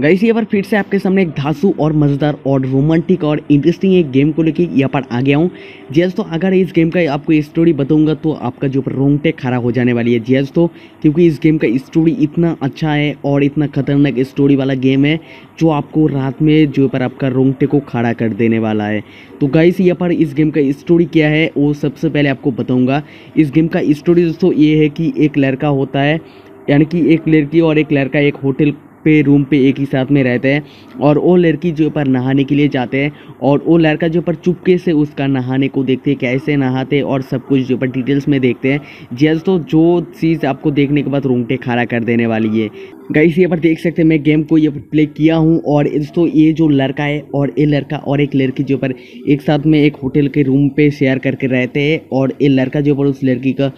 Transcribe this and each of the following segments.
गई ये बार फिर से आपके सामने एक धासु और मज़ेदार और रोमांटिक और इंटरेस्टिंग एक गेम को लेके यहाँ पर आ गया हूँ जी तो अगर इस गेम का आपको स्टोरी बताऊंगा तो आपका जो रोंगटे खड़ा हो जाने वाली है जी तो क्योंकि इस गेम का स्टोरी इतना अच्छा है और इतना खतरनाक स्टोरी वाला गेम है जो आपको रात में जो पर आपका रोंगटे को खड़ा कर देने वाला है तो गाइस यहाँ पर इस गेम का स्टोरी क्या है वो सबसे पहले आपको बताऊँगा इस गेम का स्टोरी दोस्तों ये है कि एक लड़का होता है यानी कि एक लड़की और एक लड़का एक होटल पे रूम पे एक ही साथ में रहते हैं और वो लड़की जो पर नहाने के लिए जाते हैं और वो लड़का जो पर चुपके से उसका नहाने को देखते हैं कैसे नहाते और सब कुछ जो पर डिटेल्स में देखते हैं जैस तो जो चीज़ आपको देखने के बाद रोंगटे खड़ा कर देने वाली है गाइस यहाँ पर देख सकते हैं मैं गेम को ये प्ले किया हूँ और दोस्तों ये जो लड़का है और ये लड़का और एक लड़की जो पर एक साथ में एक होटल के रूम पे शेयर करके रहते हैं और ये लड़का जो पर उस लड़की का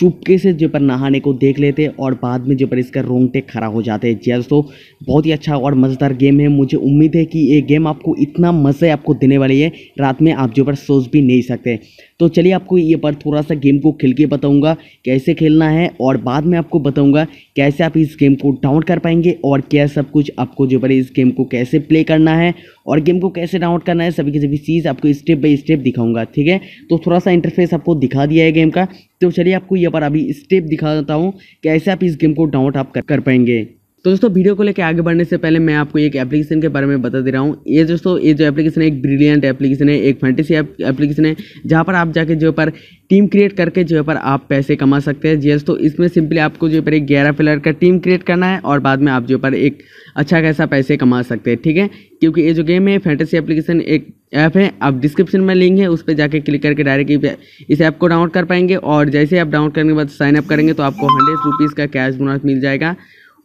चुपके से जो पर नहाने को देख लेते हैं और बाद में जो पर इसका रोंगटे खड़ा हो जाते हैं जी हाँ दोस्तों बहुत ही अच्छा और मज़ेदार गेम है मुझे उम्मीद है कि ये गेम आपको इतना मज़े आपको देने वाली है रात में आप जो पर सोच भी नहीं सकते तो चलिए आपको ये पर थोड़ा सा गेम को खेल के बताऊँगा कैसे खेलना है और बाद में आपको बताऊँगा कैसे आप इस गेम को डाउनलोड कर पाएंगे और क्या सब कुछ आपको जो पर इस गेम को कैसे प्ले करना है और गेम को कैसे डाउनलोड करना है सभी की सभी चीज़ आपको स्टेप बाई स्टेप दिखाऊँगा ठीक है तो थोड़ा सा इंटरफेस आपको दिखा दिया है गेम का तो चलिए आपको यहाँ पर अभी स्टेप दिखाता हूँ कैसे आप इस गेम को डाउनलोड आप कर, कर पाएंगे तो दोस्तों वीडियो को लेकर आगे बढ़ने से पहले मैं आपको एक एप्लीकेशन के बारे में बता दे रहा हूँ ये दोस्तों ये जो एप्लीकेशन है एक ब्रिलियंट एप्लीकेशन है एक फैंटेसी एप्लीकेशन है जहाँ पर आप जाके जो पर टीम क्रिएट करके जो पर आप पैसे कमा सकते हैं जी दोस्तों इसमें सिंपली आपको जो पर एक ग्यारह प्लेयर का टीम क्रिएट करना है और बाद में आप जो पर एक अच्छा खासा पैसे कमा सकते हैं ठीक है क्योंकि ये जो गेम है फैंटेसी एप्लीकेशन एक ऐप है आप डिस्क्रिप्शन में लिंक है उस पर जाके क्लिक करके डायरेक्ट इस ऐप को डाउनलोड कर पाएंगे और जैसे आप डाउनलोड करने के बाद साइनअप करेंगे तो आपको हंड्रेड रुपीज़ का कैश बोनस मिल जाएगा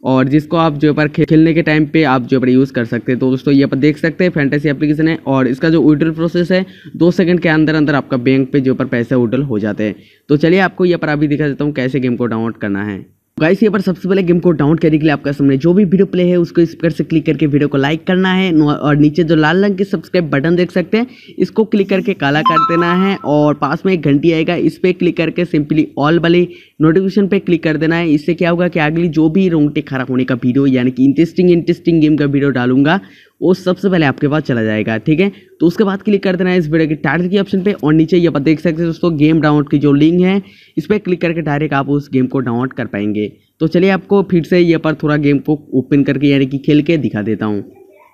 और जिसको आप जो पर खेलने के टाइम पे आप जो पर यूज़ कर सकते हैं तो दोस्तों ये पर देख सकते हैं फैंटेसी एप्लीकेशन है और इसका जो उडल प्रोसेस है दो सेकंड के अंदर अंदर आपका बैंक पे जो पर पैसा उडल हो जाते हैं तो चलिए आपको ये पर अभी दिखा देता हूँ कैसे गेम को डाउनलोड करना है गाइस ये पर सबसे पहले गेम को डाउन करने के लिए आपका सामने जो भी वीडियो प्ले है उसको स्पीकर से क्लिक करके वीडियो को लाइक करना है और नीचे जो लाल रंग के सब्सक्राइब बटन देख सकते हैं इसको क्लिक करके काला कर देना है और पास में एक घंटी आएगा इस पर क्लिक करके सिंपली ऑल वाली नोटिफिकेशन पे क्लिक कर देना है इससे क्या होगा कि अगली जो भी रोंगटे खराब होने का वीडियो यानी कि इंटरेस्टिंग इंटरेस्टिंग गेम का वीडियो डालूंगा वो सबसे पहले आपके पास चला जाएगा ठीक है तो उसके बाद क्लिक कर देना है इस वीडियो के टाइटल की ऑप्शन पे और नीचे ये आप देख सकते हैं दोस्तों गेम डाउनलोड की जो लिंक है इस पर क्लिक करके डायरेक्ट आप उस गेम को डाउनलोड कर पाएंगे तो चलिए आपको फिर से ये पर थोड़ा गेम को ओपन करके यानी कि खेल के दिखा देता हूँ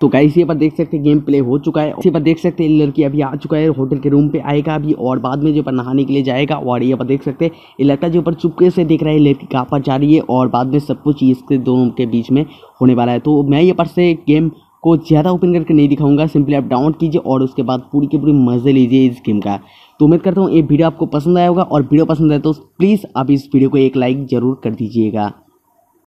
तो क्या इसी पर देख सकते हैं गेम प्ले हो चुका है इसी पर देख सकते हैं लड़की अभी आ चुका है होटल के रूम पे आएगा अभी और बाद में जो पर नहाने के लिए जाएगा और ये पर देख सकते हैं लड़का जो पर चुपके से देख रहा है लड़की कहाँ पर जा रही है और बाद में सब कुछ इसके दोनों के बीच में होने वाला है तो मैं ये पर से गेम को ज़्यादा ओपन करके नहीं दिखाऊंगा सिंपली आप डाउनलोड कीजिए और उसके बाद पूरी के पूरी मज़े लीजिए इस गेम का तो उम्मीद करता हूँ ये वीडियो आपको पसंद आया होगा और वीडियो पसंद आए तो प्लीज़ आप इस वीडियो को एक लाइक ज़रूर कर दीजिएगा